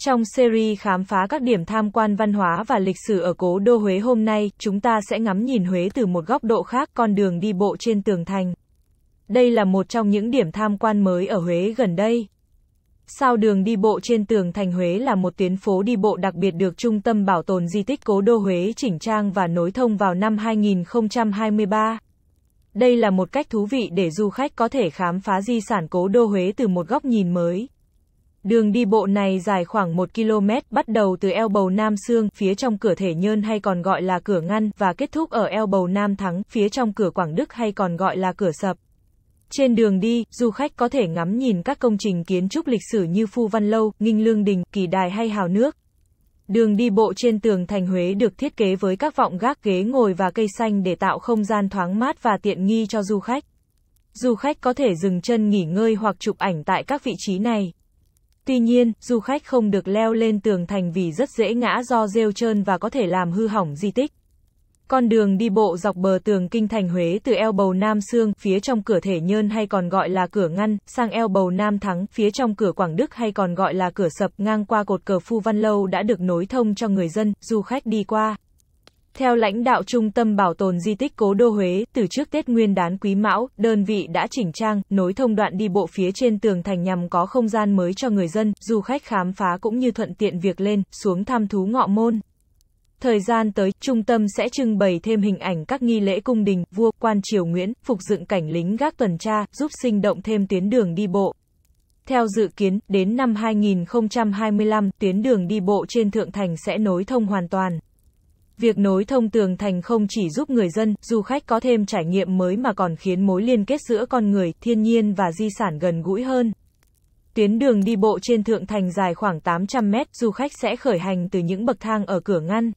Trong series khám phá các điểm tham quan văn hóa và lịch sử ở cố đô Huế hôm nay, chúng ta sẽ ngắm nhìn Huế từ một góc độ khác con đường đi bộ trên tường thành. Đây là một trong những điểm tham quan mới ở Huế gần đây. Sao đường đi bộ trên tường thành Huế là một tuyến phố đi bộ đặc biệt được Trung tâm Bảo tồn Di tích Cố đô Huế chỉnh trang và nối thông vào năm 2023. Đây là một cách thú vị để du khách có thể khám phá di sản Cố đô Huế từ một góc nhìn mới. Đường đi bộ này dài khoảng 1 km, bắt đầu từ eo bầu Nam Sương, phía trong cửa thể nhơn hay còn gọi là cửa ngăn, và kết thúc ở eo bầu Nam Thắng, phía trong cửa Quảng Đức hay còn gọi là cửa sập. Trên đường đi, du khách có thể ngắm nhìn các công trình kiến trúc lịch sử như Phu Văn Lâu, Nghinh Lương Đình, Kỳ Đài hay Hào Nước. Đường đi bộ trên tường thành Huế được thiết kế với các vọng gác ghế ngồi và cây xanh để tạo không gian thoáng mát và tiện nghi cho du khách. Du khách có thể dừng chân nghỉ ngơi hoặc chụp ảnh tại các vị trí này. Tuy nhiên, du khách không được leo lên tường thành vì rất dễ ngã do rêu trơn và có thể làm hư hỏng di tích. Con đường đi bộ dọc bờ tường kinh thành Huế từ eo bầu Nam Sương, phía trong cửa thể nhơn hay còn gọi là cửa ngăn, sang eo bầu Nam Thắng, phía trong cửa Quảng Đức hay còn gọi là cửa sập, ngang qua cột cờ Phu Văn Lâu đã được nối thông cho người dân, du khách đi qua. Theo lãnh đạo Trung tâm Bảo tồn Di tích Cố Đô Huế, từ trước Tết Nguyên đán Quý Mão, đơn vị đã chỉnh trang, nối thông đoạn đi bộ phía trên tường thành nhằm có không gian mới cho người dân, du khách khám phá cũng như thuận tiện việc lên, xuống thăm thú ngọ môn. Thời gian tới, trung tâm sẽ trưng bày thêm hình ảnh các nghi lễ cung đình, vua, quan triều Nguyễn, phục dựng cảnh lính gác tuần tra, giúp sinh động thêm tuyến đường đi bộ. Theo dự kiến, đến năm 2025, tuyến đường đi bộ trên Thượng Thành sẽ nối thông hoàn toàn. Việc nối thông tường thành không chỉ giúp người dân, du khách có thêm trải nghiệm mới mà còn khiến mối liên kết giữa con người, thiên nhiên và di sản gần gũi hơn. Tuyến đường đi bộ trên thượng thành dài khoảng 800 mét, du khách sẽ khởi hành từ những bậc thang ở cửa ngăn.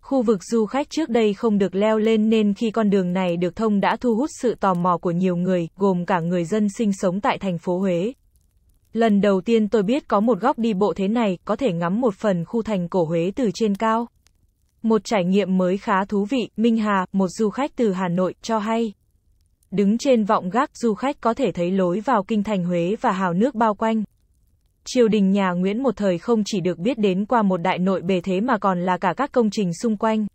Khu vực du khách trước đây không được leo lên nên khi con đường này được thông đã thu hút sự tò mò của nhiều người, gồm cả người dân sinh sống tại thành phố Huế. Lần đầu tiên tôi biết có một góc đi bộ thế này, có thể ngắm một phần khu thành cổ Huế từ trên cao. Một trải nghiệm mới khá thú vị, Minh Hà, một du khách từ Hà Nội, cho hay. Đứng trên vọng gác, du khách có thể thấy lối vào kinh thành Huế và hào nước bao quanh. Triều đình nhà Nguyễn một thời không chỉ được biết đến qua một đại nội bề thế mà còn là cả các công trình xung quanh.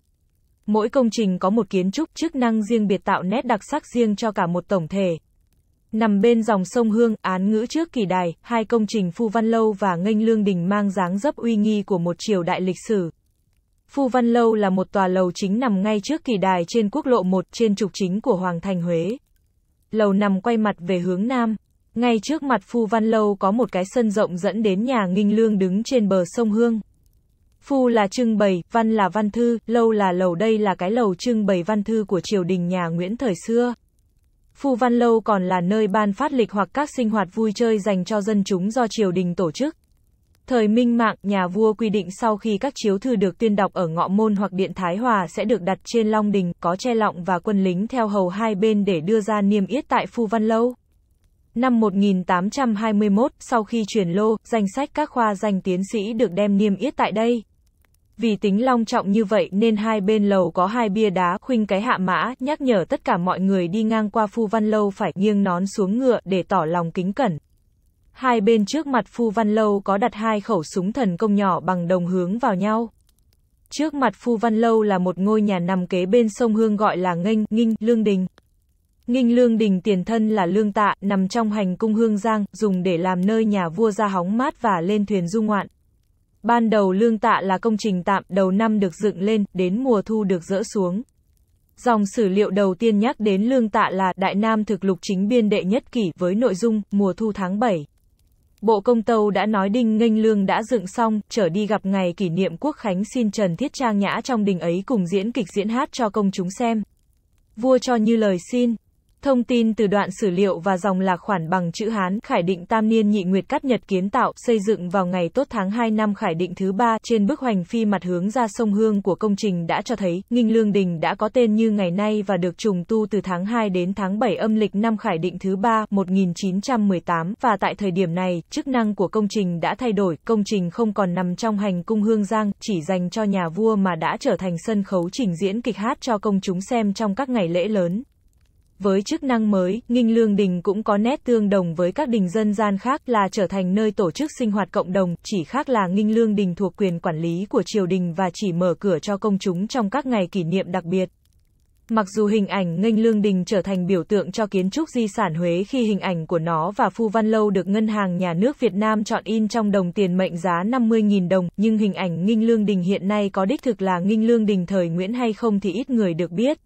Mỗi công trình có một kiến trúc chức năng riêng biệt tạo nét đặc sắc riêng cho cả một tổng thể. Nằm bên dòng sông Hương, án ngữ trước kỳ đài, hai công trình Phu Văn Lâu và Nghênh Lương Đình mang dáng dấp uy nghi của một triều đại lịch sử. Phu Văn Lâu là một tòa lầu chính nằm ngay trước kỳ đài trên quốc lộ 1 trên trục chính của Hoàng thành Huế. Lầu nằm quay mặt về hướng Nam. Ngay trước mặt Phu Văn Lâu có một cái sân rộng dẫn đến nhà nghinh lương đứng trên bờ sông Hương. Phu là trưng bày, văn là văn thư, lâu là lầu đây là cái lầu trưng bày văn thư của triều đình nhà Nguyễn thời xưa. Phu Văn Lâu còn là nơi ban phát lịch hoặc các sinh hoạt vui chơi dành cho dân chúng do triều đình tổ chức. Thời minh mạng, nhà vua quy định sau khi các chiếu thư được tuyên đọc ở ngọ môn hoặc điện Thái Hòa sẽ được đặt trên long đình, có che lọng và quân lính theo hầu hai bên để đưa ra niêm yết tại Phu Văn Lâu. Năm 1821, sau khi chuyển lô, danh sách các khoa danh tiến sĩ được đem niêm yết tại đây. Vì tính long trọng như vậy nên hai bên lầu có hai bia đá khuynh cái hạ mã, nhắc nhở tất cả mọi người đi ngang qua Phu Văn Lâu phải nghiêng nón xuống ngựa để tỏ lòng kính cẩn. Hai bên trước mặt Phu Văn Lâu có đặt hai khẩu súng thần công nhỏ bằng đồng hướng vào nhau. Trước mặt Phu Văn Lâu là một ngôi nhà nằm kế bên sông Hương gọi là Nghênh, Nghinh, Lương Đình. Nghinh Lương Đình tiền thân là Lương Tạ, nằm trong hành cung Hương Giang, dùng để làm nơi nhà vua ra hóng mát và lên thuyền du ngoạn. Ban đầu Lương Tạ là công trình tạm, đầu năm được dựng lên, đến mùa thu được dỡ xuống. Dòng sử liệu đầu tiên nhắc đến Lương Tạ là Đại Nam thực lục chính biên đệ nhất kỷ với nội dung mùa thu tháng 7. Bộ Công Tâu đã nói Đinh Nghênh Lương đã dựng xong, trở đi gặp ngày kỷ niệm quốc khánh xin Trần Thiết Trang Nhã trong đình ấy cùng diễn kịch diễn hát cho công chúng xem. Vua cho như lời xin. Thông tin từ đoạn sử liệu và dòng lạc khoản bằng chữ Hán Khải định tam niên nhị nguyệt cắt nhật kiến tạo xây dựng vào ngày tốt tháng 2 năm Khải định thứ ba trên bức hoành phi mặt hướng ra sông Hương của công trình đã cho thấy Nghinh Lương Đình đã có tên như ngày nay và được trùng tu từ tháng 2 đến tháng 7 âm lịch năm Khải định thứ ba 1918 và tại thời điểm này chức năng của công trình đã thay đổi, công trình không còn nằm trong hành cung Hương Giang chỉ dành cho nhà vua mà đã trở thành sân khấu trình diễn kịch hát cho công chúng xem trong các ngày lễ lớn. Với chức năng mới, Nghinh Lương Đình cũng có nét tương đồng với các đình dân gian khác là trở thành nơi tổ chức sinh hoạt cộng đồng, chỉ khác là Nghinh Lương Đình thuộc quyền quản lý của triều đình và chỉ mở cửa cho công chúng trong các ngày kỷ niệm đặc biệt. Mặc dù hình ảnh Nghênh Lương Đình trở thành biểu tượng cho kiến trúc di sản Huế khi hình ảnh của nó và Phu Văn Lâu được Ngân hàng Nhà nước Việt Nam chọn in trong đồng tiền mệnh giá 50.000 đồng, nhưng hình ảnh Nghênh Lương Đình hiện nay có đích thực là Nghênh Lương Đình thời Nguyễn hay không thì ít người được biết.